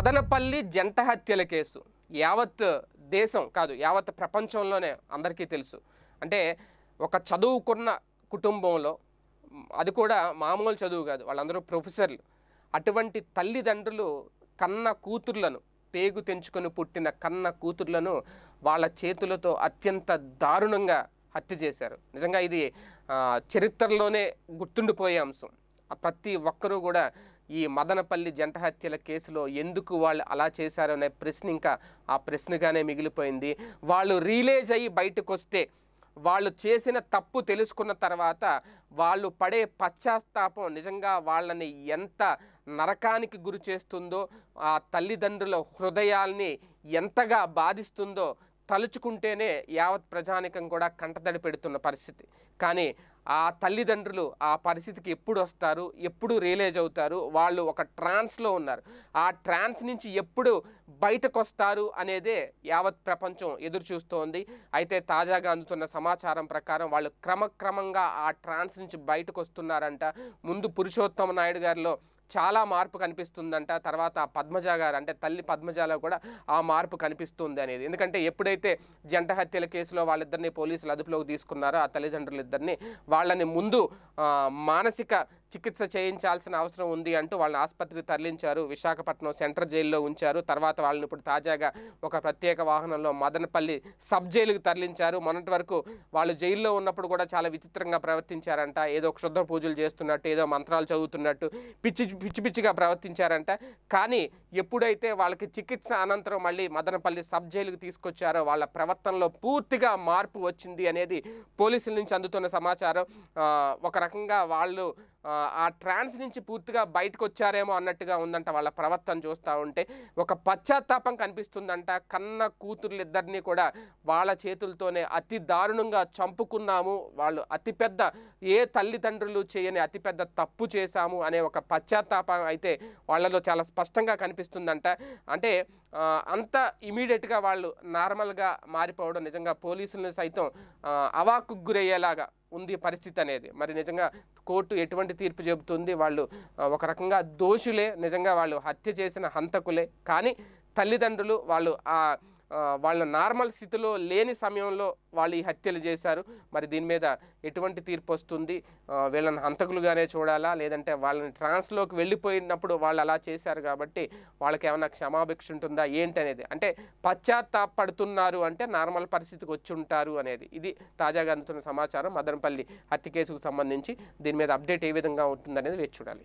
మదనపల్లి జంట హత్యల కేసు యావత్ దేశం కాదు యావత్ ప్రపంచంలోనే అందరికీ తెలుసు అంటే ఒక చదువుకున్న కుటుంబంలో అది కూడా మామూలు చదువు కాదు వాళ్ళందరూ ప్రొఫెసర్లు అటువంటి తల్లిదండ్రులు కన్న కూతుర్లను పేగు తెంచుకొని పుట్టిన కన్న కూతుర్లను వాళ్ళ చేతులతో అత్యంత దారుణంగా హత్య చేశారు నిజంగా ఇది చరిత్రలోనే గుర్తుండిపోయే అంశం ప్రతి ఒక్కరూ కూడా ఈ మదనపల్లి జంట హత్యల కేసులో ఎందుకు వాళ్ళు అలా చేశారనే ప్రశ్న ఇంకా ఆ ప్రశ్నగానే మిగిలిపోయింది వాళ్ళు రిలేజ్ అయ్యి బయటకు వస్తే వాళ్ళు చేసిన తప్పు తెలుసుకున్న తర్వాత వాళ్ళు పడే పశ్చాత్తాపం నిజంగా వాళ్ళని ఎంత నరకానికి గురి చేస్తుందో ఆ తల్లిదండ్రుల హృదయాల్ని ఎంతగా బాధిస్తుందో తలుచుకుంటేనే యావత్ ప్రజానికం కూడా కంటతడి పెడుతున్న పరిస్థితి కానీ ఆ తల్లిదండ్రులు ఆ పరిస్థితికి ఎప్పుడు వస్తారు ఎప్పుడు రియలైజ్ అవుతారు వాళ్ళు ఒక ట్రాన్స్లో ఉన్నారు ఆ ట్రాన్స్ నుంచి ఎప్పుడు బయటకు వస్తారు అనేదే యావత్ ప్రపంచం ఎదురు చూస్తోంది అయితే తాజాగా అందుతున్న సమాచారం ప్రకారం వాళ్ళు క్రమక్రమంగా ఆ ట్రాన్స్ నుంచి బయటకు వస్తున్నారంట ముందు పురుషోత్తమ నాయుడు గారిలో చాలా మార్పు కనిపిస్తుందంట తర్వాత పద్మజ గారు అంటే తల్లి పద్మజాలో కూడా ఆ మార్పు కనిపిస్తుంది అనేది ఎందుకంటే ఎప్పుడైతే జంట హత్యల కేసులో వాళ్ళిద్దరిని పోలీసులు అదుపులోకి తీసుకున్నారో ఆ తల్లిదండ్రులు ఇద్దరిని వాళ్ళని ముందు మానసిక చికిత్స చేయించాల్సిన అవసరం ఉంది అంటూ వాళ్ళని ఆసుపత్రికి తరలించారు విశాఖపట్నం సెంట్రల్ జైల్లో ఉంచారు తర్వాత వాళ్ళని ఇప్పుడు తాజాగా ఒక ప్రత్యేక వాహనంలో మదనపల్లి సబ్ జైలుకు తరలించారు మొన్నటి వరకు వాళ్ళు జైల్లో ఉన్నప్పుడు కూడా చాలా విచిత్రంగా ప్రవర్తించారంట ఏదో క్షుద్ర పూజలు చేస్తున్నట్టు ఏదో మంత్రాలు చదువుతున్నట్టు పిచ్చి పిచ్చి పిచ్చిగా ప్రవర్తించారంట కానీ ఎప్పుడైతే వాళ్ళకి చికిత్స అనంతరం మళ్ళీ మదనపల్లి సబ్ జైలుకు తీసుకొచ్చారో వాళ్ళ ప్రవర్తనలో పూర్తిగా మార్పు వచ్చింది అనేది పోలీసుల నుంచి అందుతున్న సమాచారం ఒక రకంగా వాళ్ళు ఆ ట్రాన్స్ నుంచి పూర్తిగా బయటకు వచ్చారేమో అన్నట్టుగా ఉందంట వాళ్ళ ప్రవర్తన చూస్తూ ఉంటే ఒక పశ్చాత్తాపం కనిపిస్తుందంట కన్న కూతుర్లిద్దరినీ కూడా వాళ్ళ చేతులతోనే అతి దారుణంగా చంపుకున్నాము వాళ్ళు అతిపెద్ద ఏ తల్లిదండ్రులు చేయని అతిపెద్ద తప్పు చేశాము అనే ఒక పశ్చాత్తాపం అయితే వాళ్ళలో చాలా స్పష్టంగా కనిపిస్తుందంట అంటే అంత ఇమీడియట్గా వాళ్ళు నార్మల్గా మారిపోవడం నిజంగా పోలీసులను సైతం అవాకు గురయ్యేలాగా ఉంది పరిస్థితి అనేది మరి నిజంగా కోర్టు ఎటువంటి తీర్పు చెబుతుంది వాళ్ళు ఒక రకంగా దోషులే నిజంగా వాళ్ళు హత్య చేసిన హంతకులే కానీ తల్లిదండ్రులు వాళ్ళు ఆ వాళ్ళ నార్మల్ స్థితిలో లేని సమయంలో వాళ్ళు ఈ హత్యలు చేశారు మరి దీని మీద ఎటువంటి తీర్పు వస్తుంది వీళ్ళని హంతకులుగానే చూడాలా లేదంటే వాళ్ళని ట్రాన్స్లోకి వెళ్ళిపోయినప్పుడు వాళ్ళు అలా చేశారు కాబట్టి వాళ్ళకి ఏమైనా క్షమాభిక్ష ఉంటుందా ఏంటి అనేది అంటే పశ్చాత్తాపడుతున్నారు అంటే నార్మల్ పరిస్థితికి వచ్చి ఉంటారు అనేది ఇది తాజాగా అందుతున్న సమాచారం మదనపల్లి హత్య కేసుకు సంబంధించి దీని మీద అప్డేట్ ఏ విధంగా ఉంటుందనేది వేచి చూడాలి